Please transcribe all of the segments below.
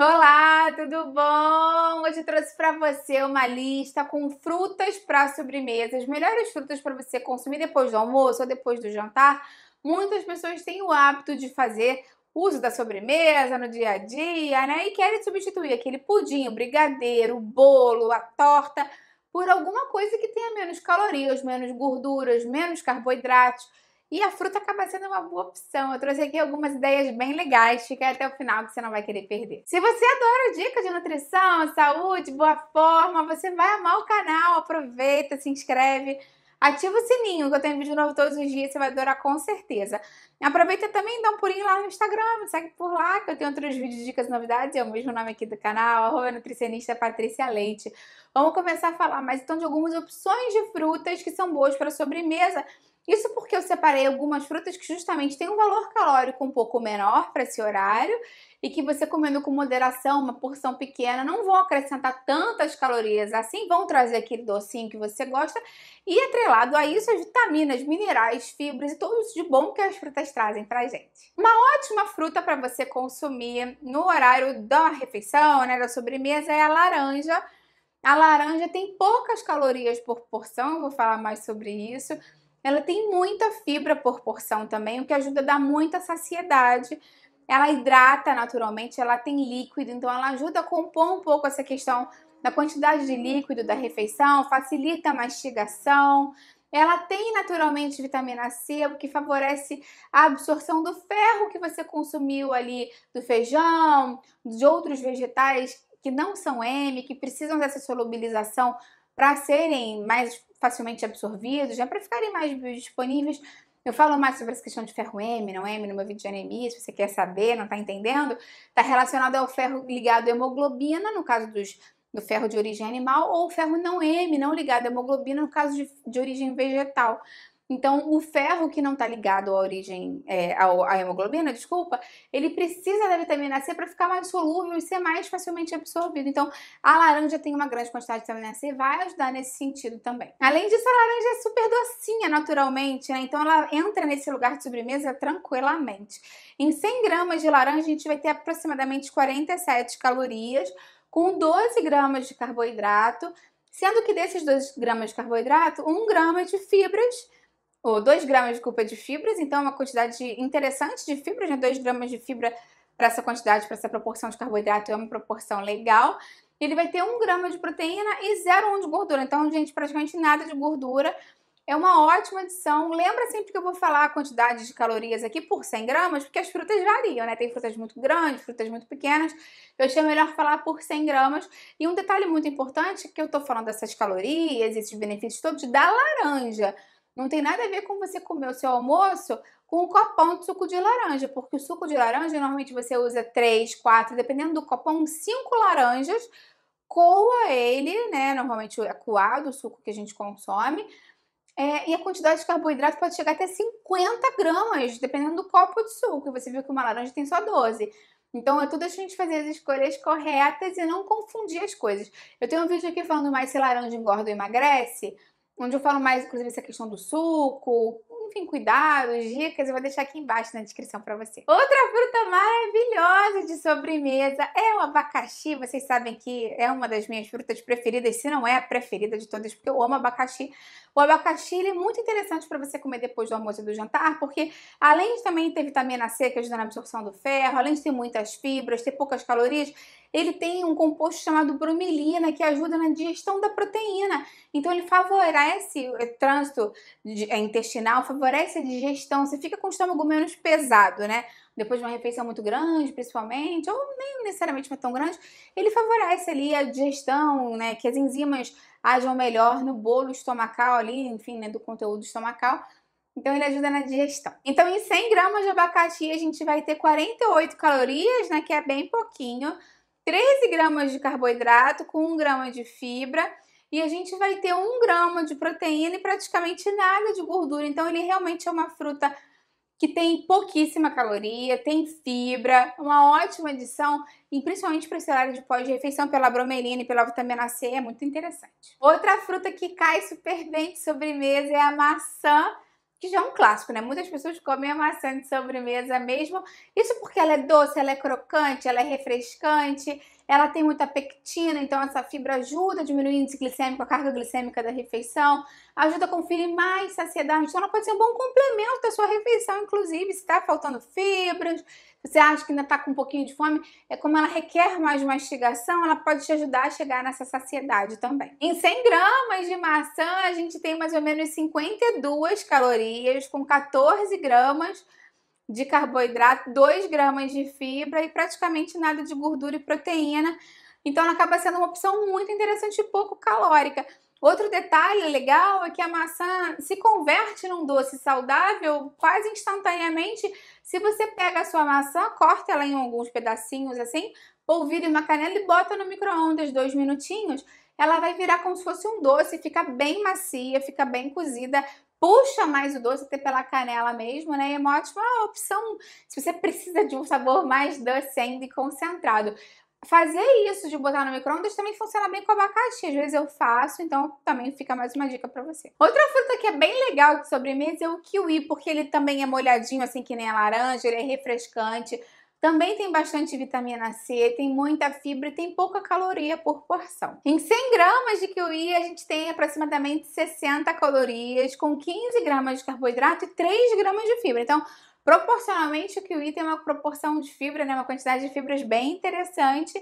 Olá, tudo bom? Hoje trouxe para você uma lista com frutas para sobremesa, as melhores frutas para você consumir depois do almoço ou depois do jantar. Muitas pessoas têm o hábito de fazer uso da sobremesa no dia a dia, né? E querem substituir aquele pudim, o brigadeiro, o bolo, a torta por alguma coisa que tenha menos calorias, menos gorduras, menos carboidratos e a fruta acaba sendo uma boa opção. Eu trouxe aqui algumas ideias bem legais. Fica até o final que você não vai querer perder. Se você adora dicas de nutrição, saúde, boa forma, você vai amar o canal. Aproveita, se inscreve. Ativa o sininho que eu tenho vídeo novo todos os dias, você vai adorar com certeza. Aproveita também e dá um pulinho lá no Instagram, segue por lá, que eu tenho outros vídeos, dicas e novidades, é o mesmo nome aqui do canal, arroba nutricionista Patrícia Leite. Vamos começar a falar mais então de algumas opções de frutas que são boas para sobremesa isso porque eu separei algumas frutas que justamente têm um valor calórico um pouco menor para esse horário e que você comendo com moderação, uma porção pequena, não vão acrescentar tantas calorias assim, vão trazer aquele docinho que você gosta e atrelado a isso as vitaminas, minerais, fibras e tudo isso de bom que as frutas trazem para gente. Uma ótima fruta para você consumir no horário da refeição, né, da sobremesa é a laranja. A laranja tem poucas calorias por porção, eu vou falar mais sobre isso ela tem muita fibra por porção também, o que ajuda a dar muita saciedade. Ela hidrata naturalmente, ela tem líquido, então ela ajuda a compor um pouco essa questão da quantidade de líquido da refeição, facilita a mastigação. Ela tem naturalmente vitamina C, o que favorece a absorção do ferro que você consumiu ali do feijão, de outros vegetais que não são M, que precisam dessa solubilização para serem mais facilmente absorvidos, né, para ficarem mais disponíveis, Eu falo mais sobre essa questão de ferro M, não M, no meu vídeo de anemia, se você quer saber, não está entendendo, está relacionado ao ferro ligado à hemoglobina, no caso dos, do ferro de origem animal, ou ferro não M, não ligado à hemoglobina, no caso de, de origem vegetal. Então, o ferro que não está ligado à origem, é, à hemoglobina, desculpa, ele precisa da vitamina C para ficar mais solúvel e ser mais facilmente absorvido. Então, a laranja tem uma grande quantidade de vitamina C, vai ajudar nesse sentido também. Além disso, a laranja é super docinha naturalmente, né? Então, ela entra nesse lugar de sobremesa tranquilamente. Em 100 gramas de laranja, a gente vai ter aproximadamente 47 calorias, com 12 gramas de carboidrato, sendo que desses 12 gramas de carboidrato, 1 grama é de fibras ou 2 gramas de culpa de fibras, então é uma quantidade interessante de fibras, né? 2 gramas de fibra para essa quantidade, para essa proporção de carboidrato é uma proporção legal. Ele vai ter 1 grama de proteína e 0,1 de gordura, então, gente, praticamente nada de gordura. É uma ótima adição. Lembra sempre que eu vou falar a quantidade de calorias aqui por 100 gramas, porque as frutas variam, né? Tem frutas muito grandes, frutas muito pequenas. Eu achei melhor falar por 100 gramas. E um detalhe muito importante que eu tô falando dessas calorias, esses benefícios todos da laranja. Não tem nada a ver com você comer o seu almoço com um copão de suco de laranja, porque o suco de laranja normalmente você usa 3, 4, dependendo do copão, 5 laranjas, coa ele, né? Normalmente é coado o suco que a gente consome. É, e a quantidade de carboidrato pode chegar até 50 gramas, dependendo do copo de suco. E você viu que uma laranja tem só 12. Então é tudo a gente fazer as escolhas corretas e não confundir as coisas. Eu tenho um vídeo aqui falando mais se laranja engorda ou emagrece onde eu falo mais, inclusive, essa questão do suco, enfim, cuidados, dicas, eu vou deixar aqui embaixo na descrição para você. Outra fruta maravilhosa de sobremesa é o abacaxi. Vocês sabem que é uma das minhas frutas preferidas, se não é a preferida de todas, porque eu amo abacaxi. O abacaxi é muito interessante para você comer depois do almoço e do jantar, porque além de também ter vitamina C, que ajuda na absorção do ferro, além de ter muitas fibras, ter poucas calorias, ele tem um composto chamado bromelina, que ajuda na digestão da proteína. Então ele favorece o trânsito é, intestinal, favorece a digestão, você fica com o estômago menos pesado, né? Depois de uma refeição muito grande, principalmente, ou nem necessariamente tão grande, ele favorece ali a digestão, né? Que as enzimas ajam melhor no bolo estomacal ali, enfim, né? Do conteúdo estomacal. Então ele ajuda na digestão. Então em 100 gramas de abacaxi a gente vai ter 48 calorias, né? Que é bem pouquinho. 13 gramas de carboidrato com 1 grama de fibra e a gente vai ter 1 grama de proteína e praticamente nada de gordura. Então ele realmente é uma fruta que tem pouquíssima caloria, tem fibra, é uma ótima adição, e principalmente para esse horário de pós-refeição, pela bromelina e pela vitamina C, é muito interessante. Outra fruta que cai super bem de sobremesa é a maçã, que já é um clássico, né? Muitas pessoas comem a maçã de sobremesa mesmo. Isso porque ela é doce, ela é crocante, ela é refrescante ela tem muita pectina, então essa fibra ajuda a diminuir o índice glicêmico, a carga glicêmica da refeição, ajuda a conferir mais saciedade. Então ela pode ser um bom complemento da sua refeição, inclusive, se está faltando fibras, você acha que ainda está com um pouquinho de fome, é como ela requer mais mastigação, ela pode te ajudar a chegar nessa saciedade também. Em 100 gramas de maçã, a gente tem mais ou menos 52 calorias, com 14 gramas de carboidrato, 2 gramas de fibra e praticamente nada de gordura e proteína. Então ela acaba sendo uma opção muito interessante e pouco calórica. Outro detalhe legal é que a maçã se converte num doce saudável quase instantaneamente se você pega a sua maçã, corta ela em alguns pedacinhos assim, polvilha uma canela e bota no micro-ondas dois minutinhos. Ela vai virar como se fosse um doce, fica bem macia, fica bem cozida, puxa mais o doce, até pela canela mesmo, né? É uma ótima opção se você precisa de um sabor mais doce ainda e concentrado. Fazer isso de botar no micro-ondas também funciona bem com abacaxi. Às vezes eu faço, então também fica mais uma dica para você. Outra fruta que é bem legal de sobremesa é o kiwi, porque ele também é molhadinho, assim que nem a laranja, ele é refrescante. Também tem bastante vitamina C, tem muita fibra e tem pouca caloria por porção. Em 100 gramas de kiwi, a gente tem aproximadamente 60 calorias, com 15 gramas de carboidrato e 3 gramas de fibra. Então, proporcionalmente, o kiwi tem uma proporção de fibra, né, uma quantidade de fibras bem interessante.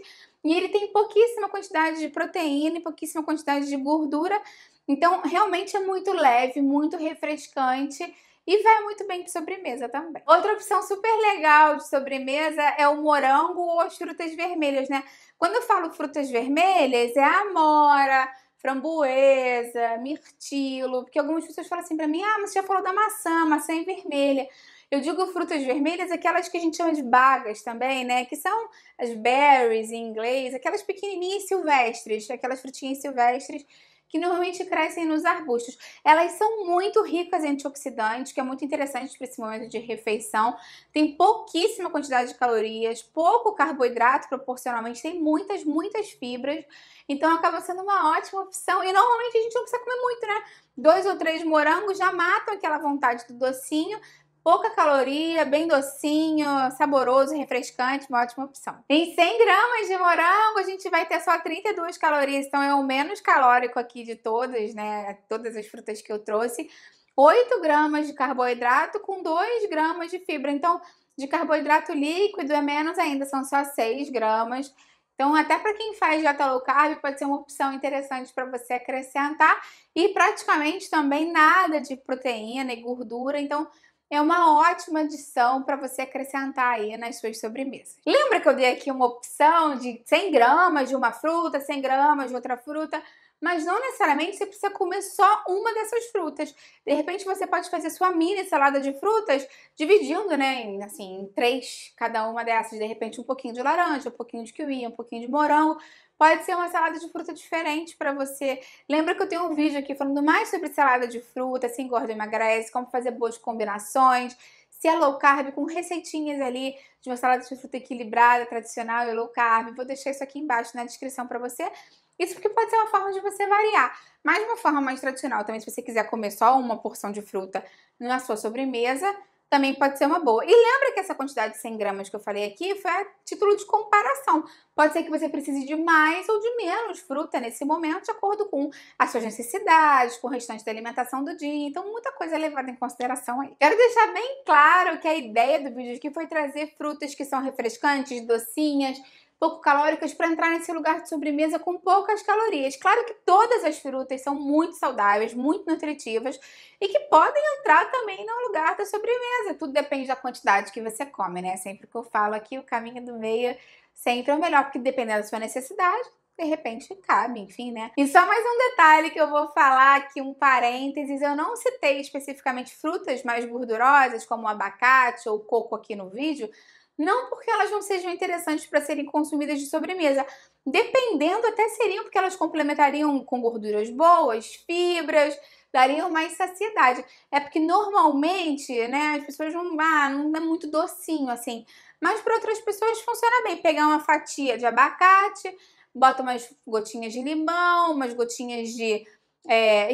E ele tem pouquíssima quantidade de proteína e pouquíssima quantidade de gordura. Então, realmente é muito leve, muito refrescante e vai muito bem de sobremesa também. Outra opção super legal de sobremesa é o morango ou as frutas vermelhas, né? Quando eu falo frutas vermelhas, é a amora, framboesa, mirtilo, porque algumas pessoas falam assim para mim: "Ah, mas você já falou da maçã, maçã é vermelha". Eu digo frutas vermelhas, aquelas que a gente chama de bagas também, né? Que são as berries em inglês, aquelas pequenininhas silvestres, aquelas frutinhas silvestres que normalmente crescem nos arbustos. Elas são muito ricas em antioxidantes, que é muito interessante para esse momento de refeição. Tem pouquíssima quantidade de calorias, pouco carboidrato proporcionalmente, tem muitas, muitas fibras. Então acaba sendo uma ótima opção. E normalmente a gente não precisa comer muito, né? Dois ou três morangos já matam aquela vontade do docinho. Pouca caloria, bem docinho, saboroso, refrescante, uma ótima opção. Em 100 gramas de morango, a gente vai ter só 32 calorias, então é o menos calórico aqui de todas, né? Todas as frutas que eu trouxe. 8 gramas de carboidrato com 2 gramas de fibra. Então, de carboidrato líquido é menos ainda, são só 6 gramas. Então, até para quem faz dieta low carb, pode ser uma opção interessante para você acrescentar. E praticamente também nada de proteína e gordura. Então, é uma ótima adição para você acrescentar aí nas suas sobremesas. Lembra que eu dei aqui uma opção de 100 gramas de uma fruta, 100 gramas de outra fruta? mas não necessariamente você precisa comer só uma dessas frutas. De repente você pode fazer sua mini salada de frutas, dividindo, né, em, assim, em três cada uma dessas, de repente um pouquinho de laranja, um pouquinho de kiwi, um pouquinho de morango, Pode ser uma salada de fruta diferente para você. Lembra que eu tenho um vídeo aqui falando mais sobre salada de fruta, se engorda e emagrece, como fazer boas combinações, se é low carb, com receitinhas ali de uma salada de fruta equilibrada, tradicional e low carb. Vou deixar isso aqui embaixo na descrição para você. Isso porque pode ser uma forma de você variar. Mas uma forma mais tradicional também, se você quiser comer só uma porção de fruta na sua sobremesa, também pode ser uma boa. E lembra que essa quantidade de 100 gramas que eu falei aqui foi a título de comparação. Pode ser que você precise de mais ou de menos fruta nesse momento, de acordo com as suas necessidades, com o restante da alimentação do dia. Então, muita coisa é levada em consideração aí. Quero deixar bem claro que a ideia do vídeo aqui foi trazer frutas que são refrescantes, docinhas, pouco calóricas para entrar nesse lugar de sobremesa com poucas calorias. Claro que todas as frutas são muito saudáveis, muito nutritivas e que podem entrar também no lugar da sobremesa. Tudo depende da quantidade que você come, né? Sempre que eu falo aqui, o caminho do meio sempre é o melhor, porque dependendo da sua necessidade, de repente cabe, enfim, né? E só mais um detalhe que eu vou falar aqui, um parênteses, eu não citei especificamente frutas mais gordurosas, como o abacate ou coco aqui no vídeo, não porque elas não sejam interessantes para serem consumidas de sobremesa. Dependendo, até seriam, porque elas complementariam com gorduras boas, fibras, dariam mais saciedade. É porque normalmente, né, as pessoas não. Ah, não é muito docinho assim. Mas para outras pessoas funciona bem. Pegar uma fatia de abacate, bota umas gotinhas de limão, umas gotinhas de é,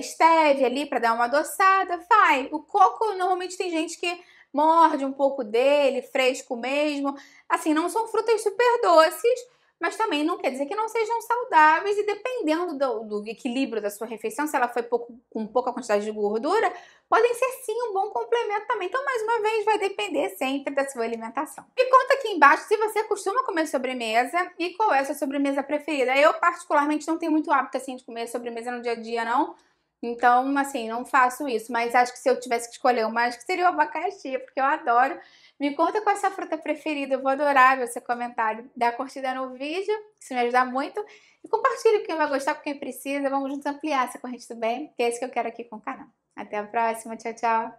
ali para dar uma adoçada, vai. O coco normalmente tem gente que morde um pouco dele, fresco mesmo. Assim, não são frutas super doces, mas também não quer dizer que não sejam saudáveis e dependendo do, do equilíbrio da sua refeição, se ela foi pouco, com pouca quantidade de gordura, podem ser sim um bom complemento também. Então, mais uma vez, vai depender sempre da sua alimentação. Me conta aqui embaixo se você costuma comer sobremesa e qual é a sua sobremesa preferida. Eu, particularmente, não tenho muito hábito assim de comer sobremesa no dia a dia, não então, assim, não faço isso, mas acho que se eu tivesse que escolher uma, acho que seria o abacaxi, porque eu adoro. Me conta qual é a sua fruta preferida, eu vou adorar ver seu comentário. Dá curtida no vídeo, isso me ajuda muito. E compartilhe com quem vai gostar, com quem precisa. Vamos juntos ampliar essa corrente do bem, que é isso que eu quero aqui com o canal. Até a próxima, tchau, tchau.